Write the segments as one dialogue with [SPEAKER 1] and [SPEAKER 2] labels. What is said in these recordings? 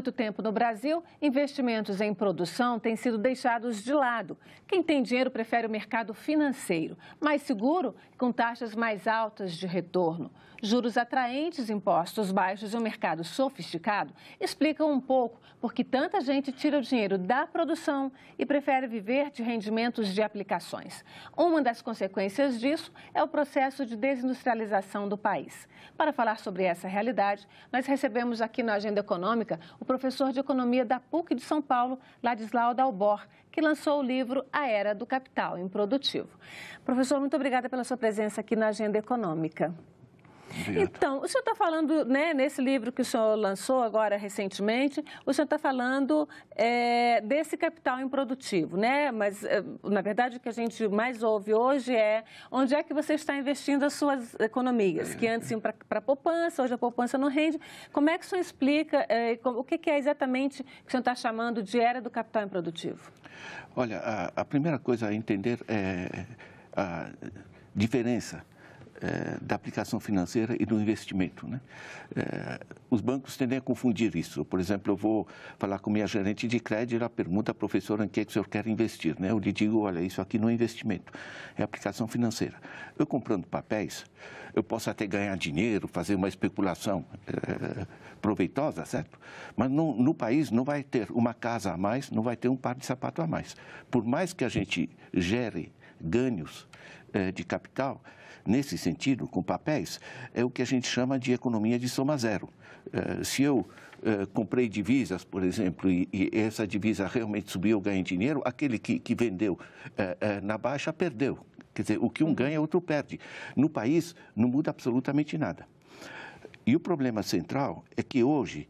[SPEAKER 1] muito tempo no Brasil, investimentos em produção têm sido deixados de lado. Quem tem dinheiro prefere o mercado financeiro, mais seguro com taxas mais altas de retorno. Juros atraentes, impostos baixos e um mercado sofisticado explicam um pouco porque tanta gente tira o dinheiro da produção e prefere viver de rendimentos de aplicações. Uma das consequências disso é o processo de desindustrialização do país. Para falar sobre essa realidade, nós recebemos aqui na Agenda Econômica o professor de Economia da PUC de São Paulo, Ladislau Dalbor, que lançou o livro A Era do Capital Improdutivo. Professor, muito obrigada pela sua presença aqui na Agenda Econômica. Então, o senhor está falando, né, nesse livro que o senhor lançou agora recentemente, o senhor está falando é, desse capital improdutivo, né? Mas, é, na verdade, o que a gente mais ouve hoje é onde é que você está investindo as suas economias, é. que antes iam para a poupança, hoje a poupança não rende. Como é que o senhor explica é, o que, que, é exatamente que o senhor está chamando de era do capital improdutivo?
[SPEAKER 2] Olha, a, a primeira coisa a entender é a diferença é, da aplicação financeira e do investimento. Né? É, os bancos tendem a confundir isso. Por exemplo, eu vou falar com minha gerente de crédito, ela pergunta, professora, em que, é que o senhor quer investir? Né? Eu lhe digo, olha, isso aqui não é investimento, é aplicação financeira. Eu comprando papéis, eu posso até ganhar dinheiro, fazer uma especulação é, proveitosa, certo? Mas no, no país não vai ter uma casa a mais, não vai ter um par de sapato a mais. Por mais que a gente gere ganhos eh, de capital, nesse sentido, com papéis, é o que a gente chama de economia de soma zero. Eh, se eu eh, comprei divisas, por exemplo, e essa divisa realmente subiu, eu ganhei dinheiro, aquele que, que vendeu na baixa perdeu. Quer dizer, o que um uhum. ganha, outro perde. No país, não muda absolutamente nada. E o problema central é que hoje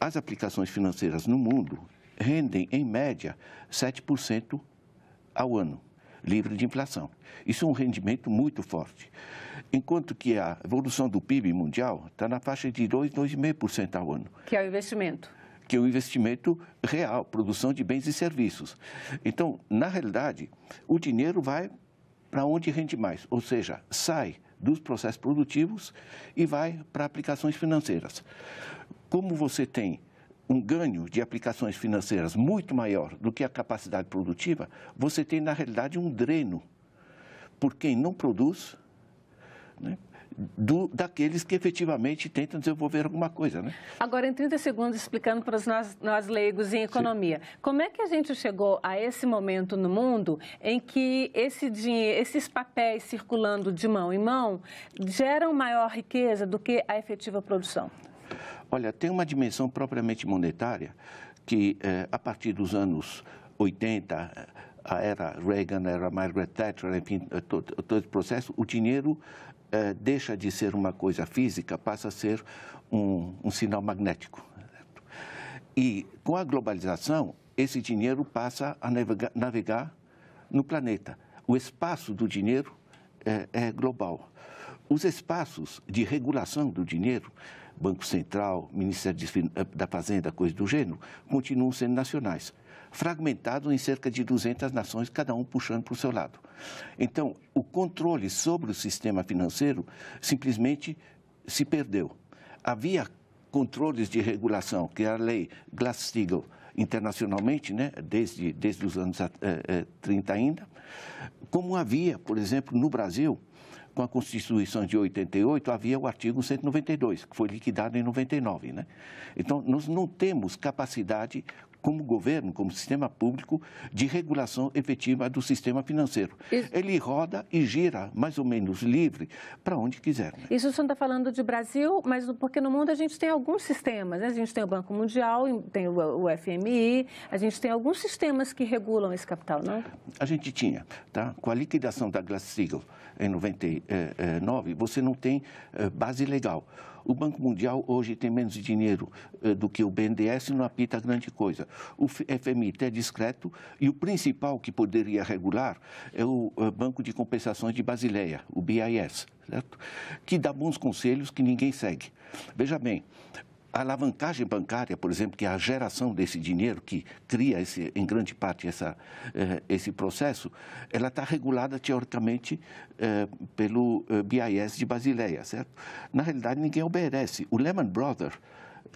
[SPEAKER 2] as aplicações financeiras no mundo rendem, em média, 7% ao ano livre de inflação. Isso é um rendimento muito forte. Enquanto que a evolução do PIB mundial está na faixa de 2, 2,5% ao ano.
[SPEAKER 1] Que é o investimento
[SPEAKER 2] que é o investimento real, produção de bens e serviços. Então, na realidade, o dinheiro vai para onde rende mais, ou seja, sai dos processos produtivos e vai para aplicações financeiras. Como você tem um ganho de aplicações financeiras muito maior do que a capacidade produtiva, você tem, na realidade, um dreno por quem não produz, né? Do, daqueles que efetivamente tentam desenvolver alguma coisa. Né?
[SPEAKER 1] Agora, em 30 segundos, explicando para os nós, nós leigos em economia, Sim. como é que a gente chegou a esse momento no mundo em que esse dinheiro, esses papéis circulando de mão em mão geram maior riqueza do que a efetiva produção?
[SPEAKER 2] Olha, tem uma dimensão propriamente monetária que, eh, a partir dos anos 80, a era Reagan, a era Margaret Thatcher, enfim, eh, todo, todo esse processo, o dinheiro eh, deixa de ser uma coisa física, passa a ser um, um sinal magnético. E com a globalização, esse dinheiro passa a navegar, navegar no planeta. O espaço do dinheiro é, é global. Os espaços de regulação do dinheiro Banco Central, Ministério eh, da Fazenda, coisa do gênero, continuam sendo nacionais, fragmentados em cerca de 200 nações, cada um puxando para o seu lado. Então, o controle sobre o sistema financeiro simplesmente se perdeu. Havia controles de regulação, que é a lei Glass-Steagall internacionalmente, né, desde, desde os anos 30 eh, eh, ainda, como havia, por exemplo, no Brasil, com a Constituição de 88, havia o artigo 192, que foi liquidado em 99. Né? Então, nós não temos capacidade como governo, como sistema público de regulação efetiva do sistema financeiro. Isso... Ele roda e gira mais ou menos livre para onde quiser. Né?
[SPEAKER 1] Isso você está falando de Brasil, mas porque no mundo a gente tem alguns sistemas, né? a gente tem o Banco Mundial, tem o FMI, a gente tem alguns sistemas que regulam esse capital, não?
[SPEAKER 2] A gente tinha, tá? Com a liquidação da Glass-Steagall em 99, eh, eh, você não tem eh, base legal. O Banco Mundial hoje tem menos dinheiro eh, do que o BNDES e não apita grande coisa. O FMI é discreto e o principal que poderia regular é o eh, Banco de Compensações de Basileia, o BIS, certo? que dá bons conselhos que ninguém segue. Veja bem, a alavancagem bancária, por exemplo, que é a geração desse dinheiro que cria esse, em grande parte essa, eh, esse processo, ela está regulada teoricamente eh, pelo eh, BIS de Basileia, certo? Na realidade, ninguém obedece. O Lehman Brothers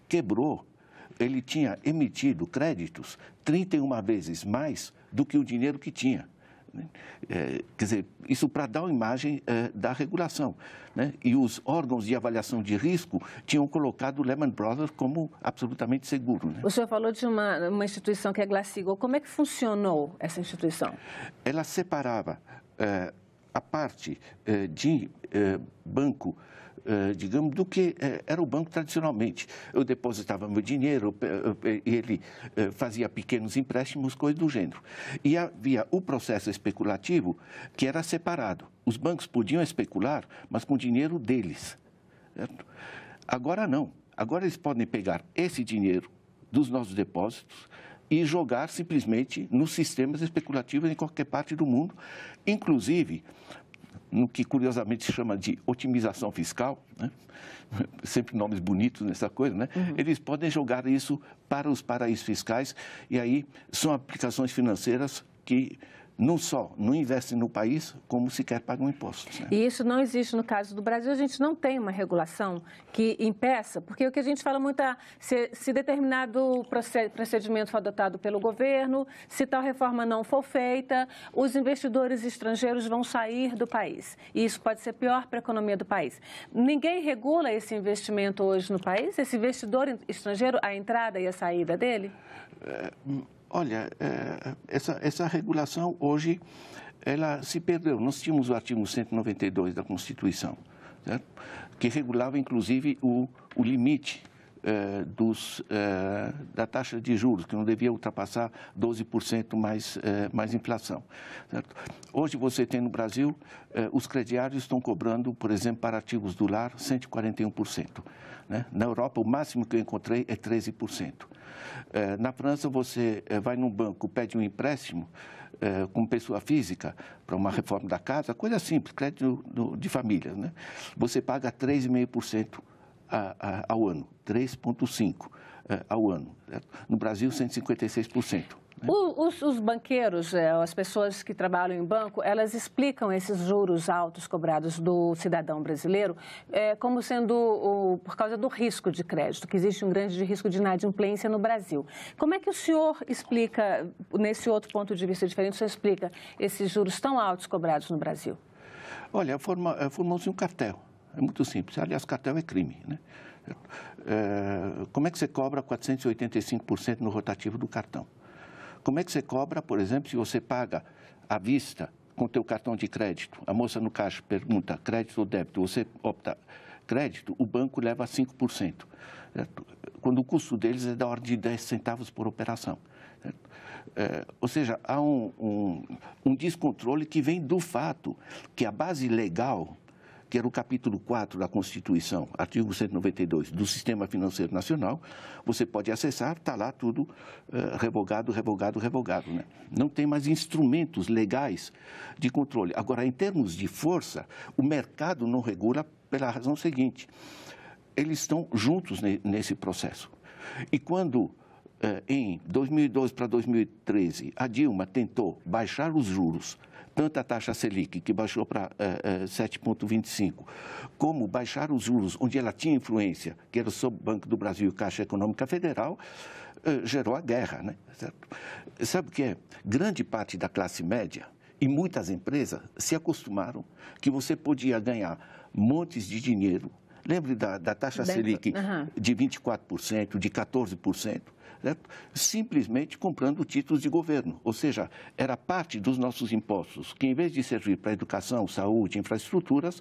[SPEAKER 2] quebrou, ele tinha emitido créditos 31 vezes mais do que o dinheiro que tinha. Né? É, quer dizer, isso para dar uma imagem é, da regulação. Né? E os órgãos de avaliação de risco tinham colocado o Lehman Brothers como absolutamente seguro. Né?
[SPEAKER 1] O senhor falou de uma, uma instituição que é Glacigo. Como é que funcionou essa instituição?
[SPEAKER 2] Ela separava é, a parte é, de é, banco eh, digamos, do que eh, era o banco tradicionalmente. Eu depositava meu dinheiro, ele eh, fazia pequenos empréstimos, coisas do gênero. E havia o processo especulativo que era separado. Os bancos podiam especular, mas com o dinheiro deles. Certo? Agora não. Agora eles podem pegar esse dinheiro dos nossos depósitos e jogar simplesmente nos sistemas especulativos em qualquer parte do mundo, inclusive no que curiosamente se chama de otimização fiscal, né? sempre nomes bonitos nessa coisa, né? Uhum. Eles podem jogar isso para os paraísos fiscais e aí são aplicações financeiras que não só não investe no país, como sequer pagam impostos. Né?
[SPEAKER 1] E isso não existe no caso do Brasil. A gente não tem uma regulação que impeça, porque o que a gente fala muito é se, se determinado procedimento for adotado pelo governo, se tal reforma não for feita, os investidores estrangeiros vão sair do país. E isso pode ser pior para a economia do país. Ninguém regula esse investimento hoje no país? Esse investidor estrangeiro, a entrada e a saída dele?
[SPEAKER 2] É Olha, eh, essa, essa regulação hoje ela se perdeu. Nós tínhamos o artigo 192 da Constituição, certo? que regulava inclusive o, o limite eh, dos, eh, da taxa de juros, que não devia ultrapassar 12% mais, eh, mais inflação. Certo? Hoje você tem no Brasil, eh, os crediários estão cobrando, por exemplo, para ativos do lar, 141%. Né? Na Europa, o máximo que eu encontrei é 13%. Eh, na França, você eh, vai num banco, pede um empréstimo, como com pessoa física para uma reforma da casa, coisa simples, crédito de família, né? você paga 3,5% ao ano, 3,5% é, ao ano. No Brasil, 156%.
[SPEAKER 1] Né? O, os, os, banqueiros, é, as pessoas que trabalham em banco, elas explicam esses juros altos cobrados do cidadão brasileiro é, como sendo o, por causa do risco de crédito, que existe um grande risco de inadimplência no Brasil. Como é que o senhor explica, nesse outro ponto de vista diferente, o senhor explica esses juros tão altos cobrados no Brasil?
[SPEAKER 2] Olha, é, formou-se um cartel é muito simples. Aliás, cartel é crime, né? É, como é que você cobra 485% no rotativo do cartão? Como é que você cobra, por exemplo, se você paga à vista com teu cartão de crédito? A moça no caixa pergunta, crédito ou débito? Você opta crédito, o banco leva 5%. Certo? Quando o custo deles é da ordem de 10 centavos por operação. É, ou seja, há um, um, um descontrole que vem do fato que a base legal que era o capítulo 4 da Constituição, artigo 192, do Sistema Financeiro Nacional, você pode acessar, está lá tudo eh, revogado, revogado, revogado. Né? Não tem mais instrumentos legais de controle. Agora, em termos de força, o mercado não regula pela razão seguinte: eles estão juntos ne nesse processo. E quando eh, em 2002 para 2013, a Dilma tentou baixar os juros tanto a taxa Selic, que baixou para 7,25, eh, eh, como baixar os juros, onde ela tinha influência, que era sobre o Banco do Brasil e Caixa Econômica Federal, eh, gerou a guerra. Né? Certo? Sabe o que é? Grande parte da classe média e muitas empresas se acostumaram que você podia ganhar montes de dinheiro. Lembre da, da taxa Dentro. Selic uhum. de 24%, de 14% certo? Né, simplesmente comprando títulos de governo. Ou seja, era parte dos nossos impostos, que em vez de servir para educação, saúde, infraestruturas,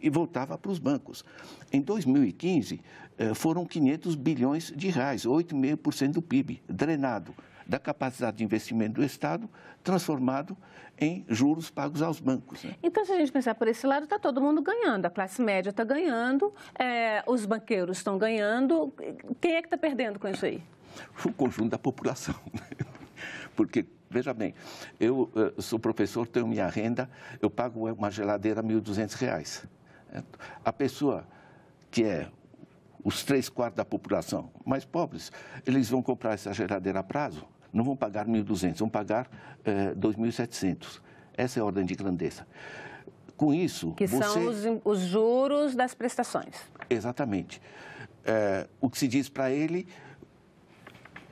[SPEAKER 2] e voltava para os bancos. Em 2015, eh, foram 500 bilhões de reais, 8,5% do PIB, drenado da capacidade de investimento do Estado, transformado em juros pagos aos bancos. Né?
[SPEAKER 1] Então, se a gente pensar por esse lado, está todo mundo ganhando. A classe média está ganhando, é, os banqueiros estão ganhando. Quem é que está perdendo com isso aí?
[SPEAKER 2] o conjunto da população. Né? Porque, veja bem, eu eh, sou professor, tenho minha renda, eu pago uma geladeira R$ 1.200. A pessoa que é os três quartos da população mais pobres, eles vão comprar essa geladeira a prazo, não vão pagar 1.200, vão pagar eh, 2.700. Essa é a ordem de grandeza. Com isso. Que você... são os,
[SPEAKER 1] os, juros das prestações.
[SPEAKER 2] Exatamente. É, o que se diz para ele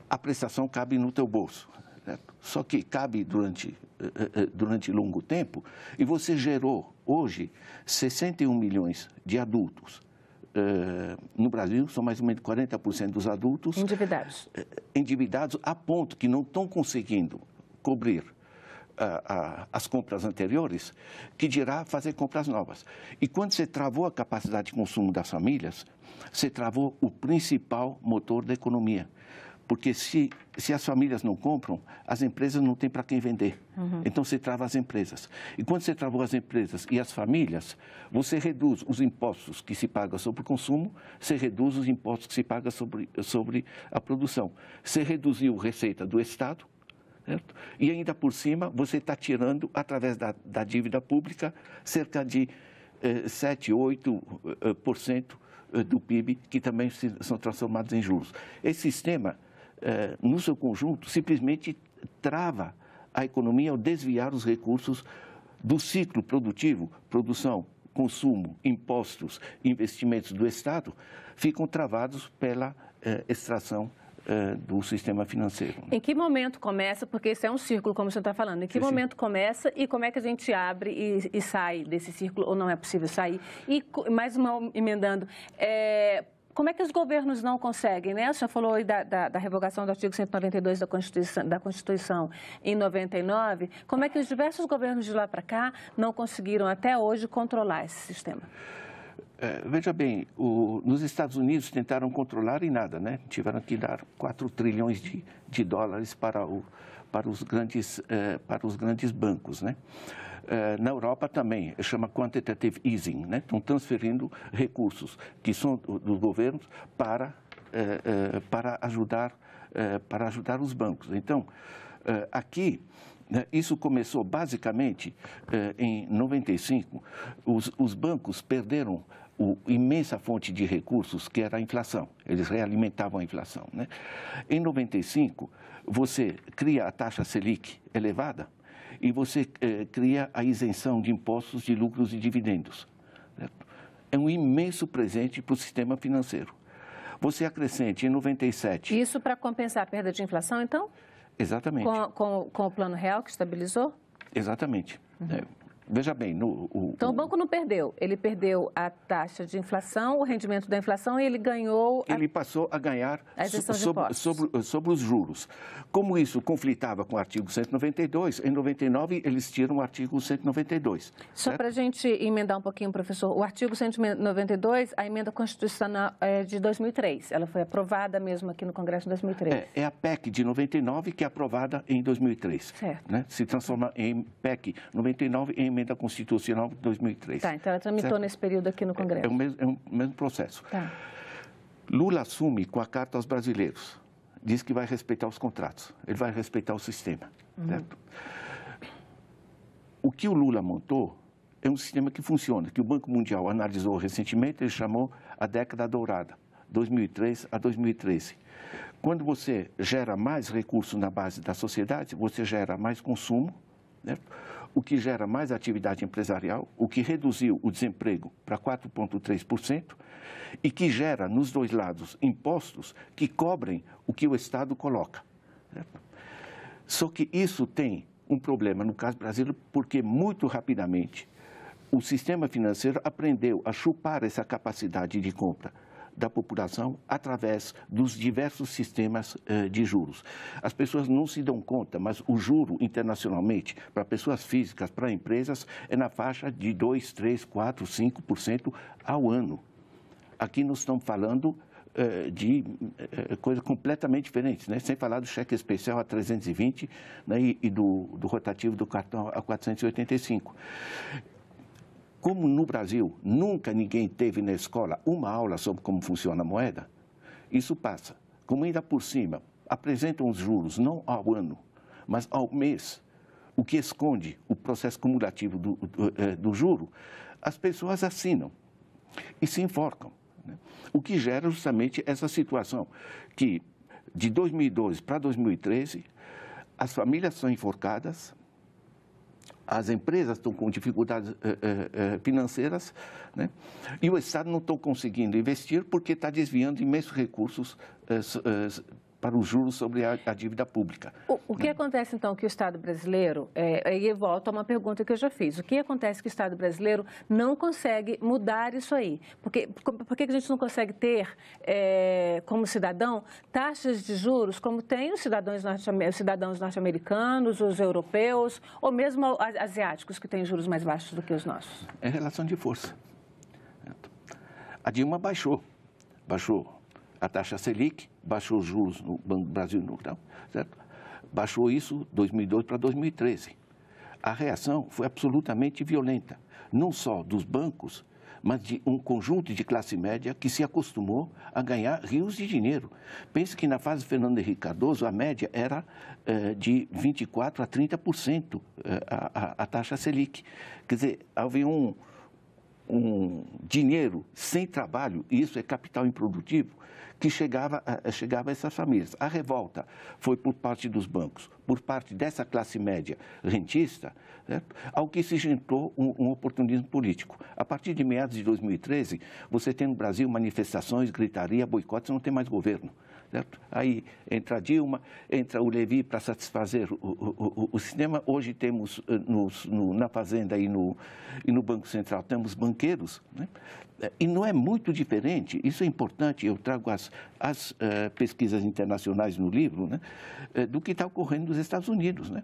[SPEAKER 2] a prestação cabe no teu bolso. Certo? Só que cabe durante, eh, eh, eh, durante longo tempo e você gerou hoje 61 milhões de adultos. No Brasil, são mais ou menos 40% dos adultos endividados. endividados a ponto que não estão conseguindo cobrir as compras anteriores, que dirá fazer compras novas. E quando você travou a capacidade de consumo das famílias, você travou o principal motor da economia. Porque se, se as famílias não compram, as empresas não têm para quem vender. Uhum. Então você trava as empresas. E quando você travou as empresas e as famílias, você reduz os impostos que se pagam sobre o consumo, você reduz os impostos que se pagam sobre, sobre a produção. Você reduziu a receita do Estado, Certo? E ainda por cima, você está tirando, através da, da, dívida pública, cerca de eh, 7, 8% eh, eh, do PIB, que também se, são transformados em juros. Esse sistema eh, no seu conjunto, simplesmente trava a economia ao desviar os recursos do ciclo produtivo, produção, consumo, impostos, investimentos do Estado, ficam travados pela eh, extração eh, do sistema financeiro.
[SPEAKER 1] Né? Em que momento começa, porque isso é um círculo, como você está falando, em que momento começa e como é que a gente abre e, e, sai desse círculo, ou não é possível sair? E mais uma, emendando, é, como é que os governos não conseguem, né? O senhor falou aí da, da, da revogação do artigo 192 da Constituição, da Constituição em 99. Como é que os diversos governos de lá para cá não conseguiram até hoje controlar esse sistema?
[SPEAKER 2] É, veja bem, o, nos Estados Unidos tentaram controlar e nada, né? Tiveram que dar 4 trilhões de, de dólares para, o, para, os grandes, é, para os grandes bancos, né? Eh, na Europa também, chama quantitative easing, né? estão transferindo recursos que são dos governos para, eh, eh, para, ajudar, para ajudar os bancos. Então, aqui, né, isso começou basicamente em 95, os, os bancos perderam a imensa fonte de recursos que era a inflação. Eles realimentavam a inflação. Né? Em 95, você cria a taxa Selic elevada, e você eh, cria a isenção de impostos de lucros e dividendos. Certo? É um imenso presente para o sistema financeiro. Você acrescente em 97.
[SPEAKER 1] Isso para compensar a perda de inflação, então?
[SPEAKER 2] Exatamente. Com,
[SPEAKER 1] com, com o plano real que estabilizou?
[SPEAKER 2] Exatamente. Uhum. É. Veja bem, no, o,
[SPEAKER 1] então o banco não perdeu. Ele perdeu a taxa de inflação, o rendimento da inflação e ele ganhou.
[SPEAKER 2] A... Ele passou a ganhar de sobre, sobre, sobre, os juros. Como isso conflitava com o artigo 192, em 99 eles tiram o artigo 192. Só para a
[SPEAKER 1] gente emendar um pouquinho, professor, o artigo 192, a emenda constitucional é de 2003. Ela foi aprovada mesmo aqui no Congresso em 2003.
[SPEAKER 2] É, é a PEC de 99 que é aprovada em 2003. Certo. Né? Se transforma em PEC 99 em emenda constitucional de 2003. Tá,
[SPEAKER 1] então ela tramitou certo? nesse período aqui no Congresso. É,
[SPEAKER 2] é o, mesmo, é o mesmo processo. Tá. Lula assume com a carta aos brasileiros. Diz que vai respeitar os contratos, ele vai respeitar o sistema. Uhum. Certo? O que o Lula montou é um sistema que funciona, que o Banco Mundial analisou recentemente, ele chamou a década dourada, 2003 a 2013. Quando você gera mais recursos na base da sociedade, você gera mais consumo, certo? o que gera mais atividade empresarial, o que reduziu o desemprego para 4,3% e que gera, nos dois lados, impostos que cobrem o que o Estado coloca. Só que isso tem um problema no caso brasileiro, porque muito rapidamente o sistema financeiro aprendeu a chupar essa capacidade de compra da população através dos diversos sistemas eh, de juros. As pessoas não se dão conta, mas o juro internacionalmente para pessoas físicas, para empresas, é na faixa de 2, 3, 4, 5% ao ano. Aqui nós estamos falando eh, de eh, coisa completamente diferente né? sem falar do cheque especial a 320 né? e, do, do rotativo do cartão a 485. Como no Brasil nunca ninguém teve na escola uma aula sobre como funciona a moeda, isso passa. Como ainda por cima apresentam os juros não ao ano, mas ao mês, o que esconde o processo cumulativo do, do, do eh, juro, as pessoas assinam e se enforcam. Né? O que gera justamente essa situação que de 2012 para 2013 as famílias são enforcadas, as empresas estão com dificuldades eh, eh, eh, financeiras né? e o Estado não está conseguindo investir porque está desviando imensos recursos para o juros sobre a, a dívida pública.
[SPEAKER 1] O, o que né? acontece, então, que o Estado brasileiro, é, e volto a uma pergunta que eu já fiz, o que acontece que o Estado brasileiro não consegue mudar isso aí? por que a gente não consegue ter, é, como cidadão, taxas de juros como tem os cidadãos norte-americanos, os europeus, ou mesmo asiáticos, que têm juros mais baixos do que os nossos?
[SPEAKER 2] É relação de força. A Dilma baixou, baixou a taxa Selic, baixou os juros no Banco do Brasil no então, certo? Baixou isso 2002 para 2013. A reação foi absolutamente violenta, não só dos bancos, mas de um conjunto de classe média que se acostumou a ganhar rios de dinheiro. Pense que na fase Fernando Henrique Cardoso, a média era eh, de 24% a 30% eh, a, a, a taxa Selic. Quer dizer, havia um, um dinheiro sem trabalho, e isso é capital improdutivo, que chegava a, chegava a essas famílias. A revolta foi por parte dos bancos, por parte dessa classe média rentista, certo? ao que se juntou um, um, oportunismo político. A partir de meados de 2013, você tem no Brasil manifestações, gritaria, boicotes, não tem mais governo. Certo? Aí entra Dilma, entra o Levi para satisfazer o, o, o, o, cinema. Hoje temos eh, no, no, na Fazenda e no, e no Banco Central, temos banqueiros. Né? Eh, e não é muito diferente, isso é importante, eu trago as, as uh, pesquisas internacionais no livro, né? do que está ocorrendo nos Estados Unidos. Né?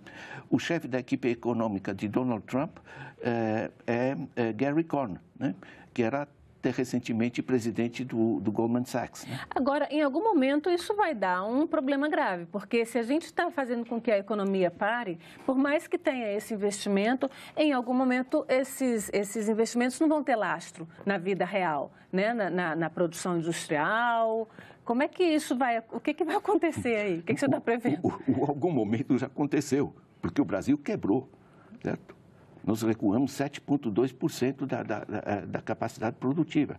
[SPEAKER 2] O chefe da equipe econômica de Donald Trump uh, é Gary Cohn, né? que era até recentemente presidente do, do Goldman Sachs. Né?
[SPEAKER 1] Agora, em algum momento, isso vai dar um problema grave, porque se a gente está fazendo com que a economia pare, por mais que tenha esse investimento, em algum momento esses, esses investimentos não vão ter lastro na vida real, né? na, na, na produção industrial, como é que isso vai, o que, que vai acontecer aí? O que, que você está prevendo?
[SPEAKER 2] O, algum momento já aconteceu, porque o Brasil quebrou, certo? nós recuamos 7,2% da, da, eh, da, capacidade produtiva.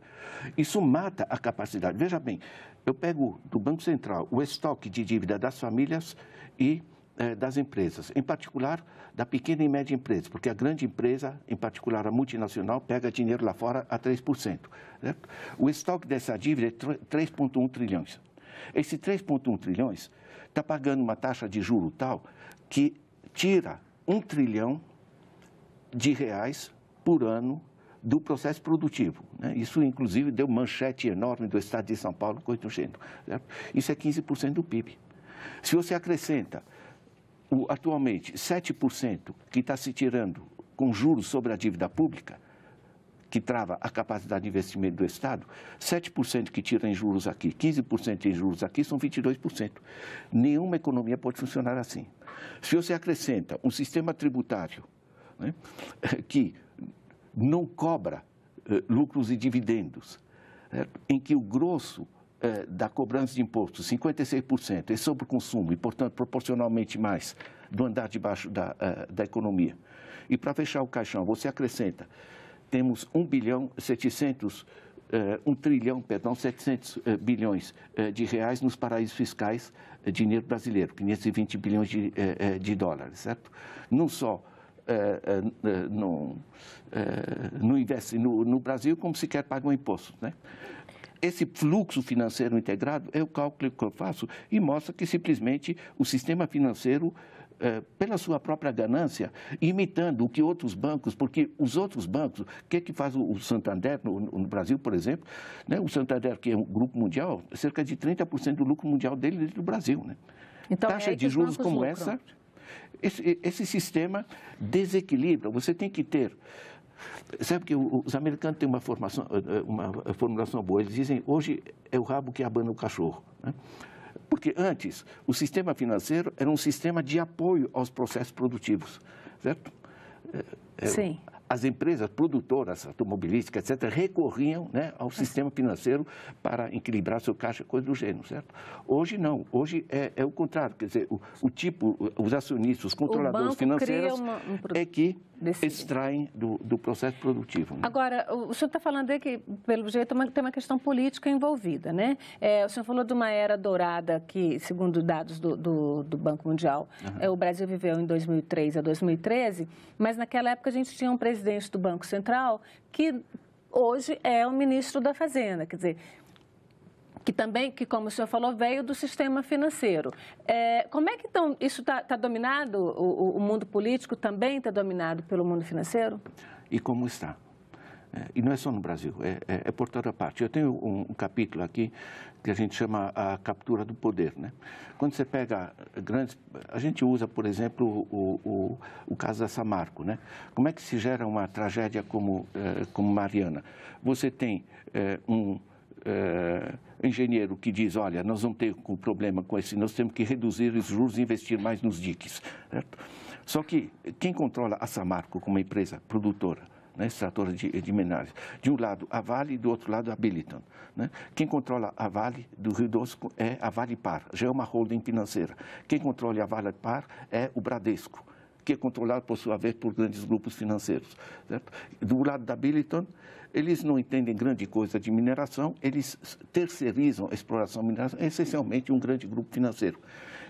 [SPEAKER 2] Isso mata a capacidade. Veja bem, eu pego do Banco Central o estoque de dívida das famílias e eh, das empresas, em particular da pequena e média empresa, porque a grande empresa, em particular a multinacional, pega dinheiro lá fora a 3%. Certo? O estoque dessa dívida é 3,1 trilhões. Esse 3,1 trilhões está pagando uma taxa de juro tal que tira 1 trilhão de reais por ano do processo produtivo. Né? Isso, inclusive, deu manchete enorme do Estado de São Paulo, coisa do gênero. Certo? Isso é 15% do PIB. Se você acrescenta o, atualmente 7% que está se tirando com juros sobre a dívida pública, que trava a capacidade de investimento do Estado, 7% que tira em juros aqui, 15% em juros aqui, são 22%. Nenhuma economia pode funcionar assim. Se você acrescenta um sistema tributário né, que não cobra eh, lucros e dividendos, em que o grosso eh, da cobrança de impostos, 56%, é sobre o consumo e, portanto, proporcionalmente mais do andar de baixo da, uh, da economia. E para fechar o caixão, você acrescenta, temos 1 bilhão 700 eh, um trilhão, perdão, 700 eh, bilhões de reais nos paraísos fiscais, dinheiro brasileiro, 520 bilhões de, de dólares, certo? Não só uh, não, eh, não no, no, Brasil como sequer pagam impostos. Né? Esse fluxo financeiro integrado é o cálculo que eu faço e mostra que simplesmente o sistema financeiro pela sua própria ganância, imitando o que outros bancos, porque os outros bancos, o que, é que faz o Santander no, no Brasil, por exemplo? Né? O Santander, que é um grupo mundial, cerca de 30% do lucro mundial dele dentro é do Brasil. Né?
[SPEAKER 1] Então, Taxa é de juros como lucram. essa
[SPEAKER 2] esse, esse sistema desequilibra. Você tem que ter Sabe que os americanos têm uma, formação, eh, uma formulação boa. Eles dizem, hoje é o rabo que abana o cachorro. Né? Porque antes, o sistema financeiro era um sistema de apoio aos processos produtivos, certo? Eh, eh, Sim as empresas produtoras automobilísticas, etc., recorriam né, ao sistema financeiro para equilibrar seu caixa, coisa do gênero, certo? Hoje não, hoje é, é o contrário, quer dizer, o, o tipo, os acionistas, os controladores financeiros uma, um pro... é que Decide. extraem do, do, processo produtivo. Né?
[SPEAKER 1] Agora, o senhor está falando aí que, pelo jeito, tem uma questão política envolvida, né? É, o senhor falou de uma era dourada que, segundo dados do, do, do Banco Mundial, uhum. é, o Brasil viveu em 2003 a 2013, mas naquela época a gente tinha um presidente presidente do Banco Central, que hoje é o ministro da Fazenda. Quer dizer, que também, que como o senhor falou, veio do sistema financeiro. É, como é que então, isso está tá dominado, o, o, mundo político também está dominado pelo mundo financeiro?
[SPEAKER 2] E como está? É, e não é só no Brasil, é, é, é por toda parte. Eu tenho um, um, capítulo aqui que a gente chama a captura do poder. Né? Quando você pega grandes... A gente usa, por exemplo, o, o, o caso da Samarco. Né? Como é que se gera uma tragédia como, eh, como Mariana? Você tem eh, um... Eh, engenheiro que diz, olha, nós não temos um problema com esse, nós temos que reduzir os juros e investir mais nos diques. Certo? Só que quem controla a Samarco como empresa produtora né, extratora de, de minerais. De um lado a Vale e do outro lado a Billiton. Né? Quem controla a Vale do Rio Doce é a Vale Par, já é uma holding financeira. Quem controla a Vale Par é o Bradesco que é controlado, por sua vez, por grandes grupos financeiros. Certo? Do lado da Billiton, eles não entendem grande coisa de mineração, eles terceirizam a exploração mineração é essencialmente um grande grupo financeiro.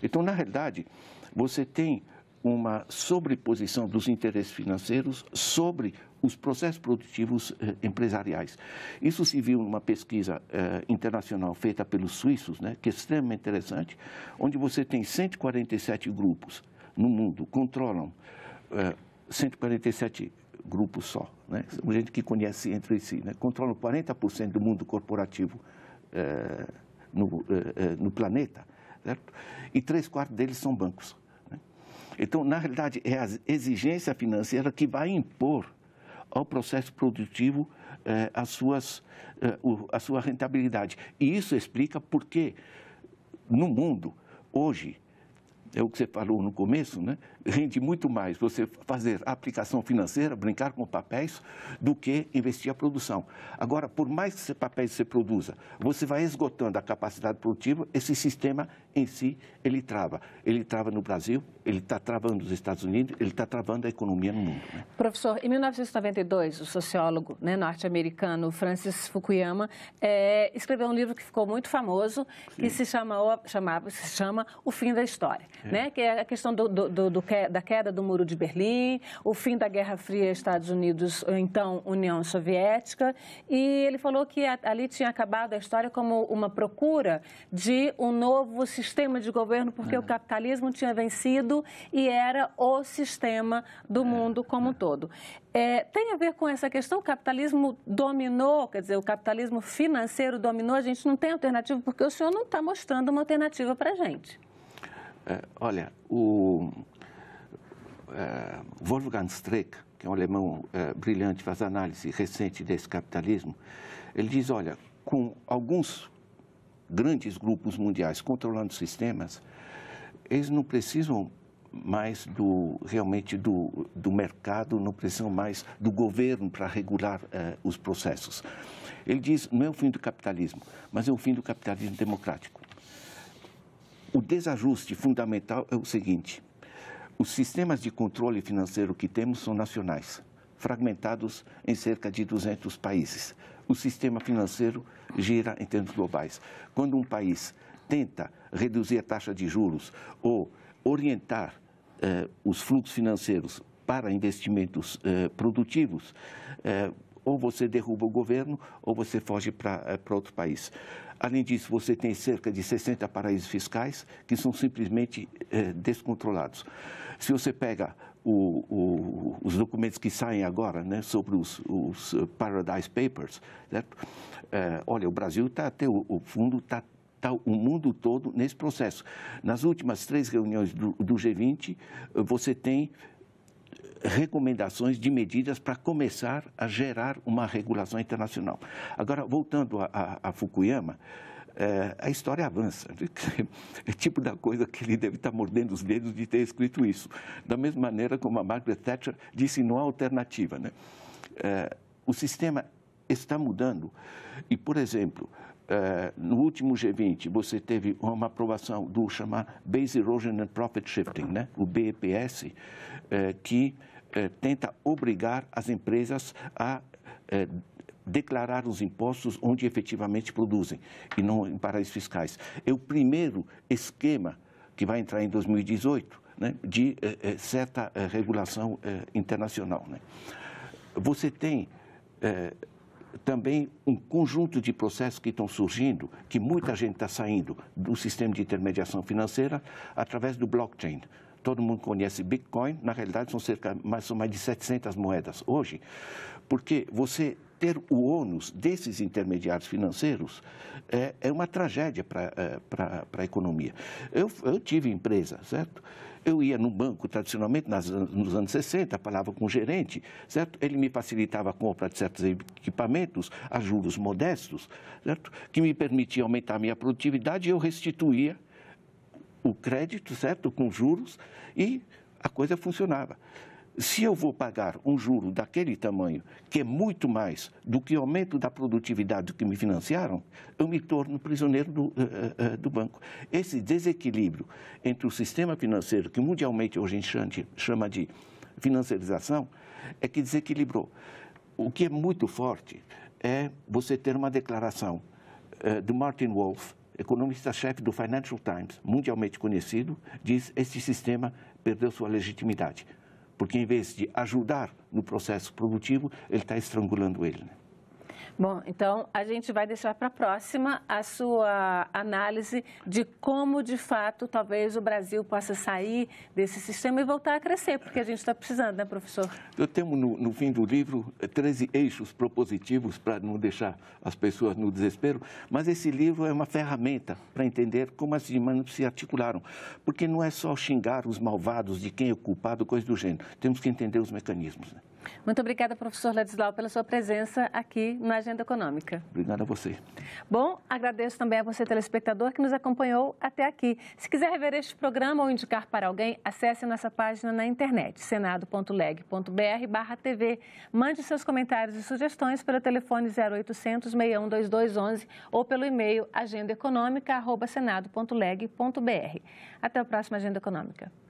[SPEAKER 2] Então, na realidade, você tem uma sobreposição dos interesses financeiros sobre os processos produtivos eh, empresariais. Isso se viu numa pesquisa eh, internacional feita pelos suíços, né, que é extremamente interessante, onde você tem 147 grupos no mundo, controlam eh, 147 grupos só, né, gente que conhece entre si, né, controlam 40% do mundo corporativo eh, no, eh, eh, no, planeta, certo? e três quartos deles são bancos. Né. Então, na realidade, é a exigência financeira que vai impor ao processo produtivo eh, as suas, eh, o, a sua rentabilidade. E isso explica porque no mundo, hoje, é o que você falou no começo, né? rende muito mais você fazer a aplicação financeira, brincar com papéis, do que investir a produção. Agora, por mais que papéis você produza, você vai esgotando a capacidade produtiva, esse sistema em si, ele trava. Ele trava no Brasil, ele está travando nos Estados Unidos, ele está travando a economia no mundo. Né?
[SPEAKER 1] Professor, em 1992, o sociólogo né, norte-americano Francis Fukuyama é, escreveu um livro que ficou muito famoso, Sim. que se, chamou, chamava, se chama O Fim da História, é. Né, que é a questão do, do, do, do, da queda do Muro de Berlim, o fim da Guerra Fria Estados Unidos, ou então União Soviética, e ele falou que ali tinha acabado a história como uma procura de um novo sistema sistema de governo, porque é. o capitalismo tinha vencido e era o sistema do é. mundo como um é. todo. É, tem a ver com essa questão, o capitalismo dominou, quer dizer, o capitalismo financeiro dominou, a gente não tem alternativa, porque o senhor não está mostrando uma alternativa para a gente.
[SPEAKER 2] É, olha, o é, Wolfgang Streck, que é um alemão brilhante, faz análise recente desse capitalismo, ele diz, olha, com alguns grandes grupos mundiais controlando sistemas, eles não precisam mais do realmente do, do mercado, não precisam mais do governo para regular eh, os processos. Ele diz, não é o fim do capitalismo, mas é o fim do capitalismo democrático. O desajuste fundamental é o seguinte, os sistemas de controle financeiro que temos são nacionais fragmentados em cerca de 200 países. O sistema financeiro gira em termos globais. Quando um país tenta reduzir a taxa de juros ou orientar eh, os fluxos financeiros para investimentos eh, produtivos, eh, ou você derruba o governo ou você foge para eh, outro país. Além disso, você tem cerca de 60 paraísos fiscais que são simplesmente eh, descontrolados. Se você pega o, o, os documentos que saem agora né, sobre os, os, eh, Paradise Papers, certo? É, olha, o Brasil está até o, o fundo está tá o mundo todo nesse processo. Nas últimas três reuniões do, do G20, eh, você tem recomendações de medidas para começar a gerar uma regulação internacional. Agora, voltando a, a, a Fukuyama, é, a história avança. É tipo da coisa que ele deve estar mordendo os dedos de ter escrito isso. Da mesma maneira como a Margaret Thatcher disse, não há alternativa. Né? É, o sistema está mudando. E, por exemplo, é, no último G20, você teve uma aprovação do chamado Base Erosion and Profit Shifting, né? o BEPS, é, que é, tenta obrigar as empresas a é, declarar os impostos onde efetivamente produzem e não em paraísos fiscais. É o primeiro esquema que vai entrar em 2018 né, de eh, eh, certa eh, regulação internacional. Né? Você tem também um conjunto de processos que estão surgindo, que muita gente está saindo do sistema de intermediação financeira através do blockchain. Todo mundo conhece Bitcoin, na realidade são cerca mais, são mais de 700 moedas hoje, porque você ter o ônus desses intermediários financeiros é, é uma tragédia para é, a economia. Eu, eu tive empresa, certo? Eu ia no banco, tradicionalmente, nas, nos anos 60, falava com o gerente, certo? Ele me facilitava a compra de certos equipamentos a juros modestos, certo? Que me permitia aumentar a minha produtividade e eu restituía o crédito, certo? Com juros e a coisa funcionava se eu vou pagar um juro daquele tamanho, que é muito mais do que o aumento da produtividade que me financiaram, eu me torno prisioneiro do, uh, uh, do banco. Esse desequilíbrio entre o sistema financeiro, que mundialmente hoje a gente chama de financiarização, é que desequilibrou. O que é muito forte é você ter uma declaração uh, de Martin Wolf, economista-chefe do Financial Times, mundialmente conhecido, diz: este sistema perdeu sua legitimidade porque em vez de ajudar no processo produtivo, ele está estrangulando ele. Né?
[SPEAKER 1] Bom, então a gente vai deixar para a próxima a sua análise de como, de fato, talvez o Brasil possa sair desse sistema e voltar a crescer, porque a gente está precisando, né, professor?
[SPEAKER 2] Eu tenho no, no fim do livro 13 eh, eixos propositivos para não deixar as pessoas no desespero, mas esse livro é uma ferramenta para entender como as demandas se articularam, porque não é só xingar os malvados de quem é culpado, coisa do gênero, temos que entender os mecanismos. Né?
[SPEAKER 1] Muito obrigada, professor Ladislau, pela sua presença aqui na Agenda Econômica.
[SPEAKER 2] Obrigado a você.
[SPEAKER 1] Bom, agradeço também a você, telespectador, que nos acompanhou até aqui. Se quiser rever este programa ou indicar para alguém, acesse nossa página na internet, senado.leg.br TV. Mande seus comentários e sugestões pelo telefone 0800 61 2211 ou pelo e-mail agendaeconômica.senado.leg.br. Até a próxima Agenda Econômica.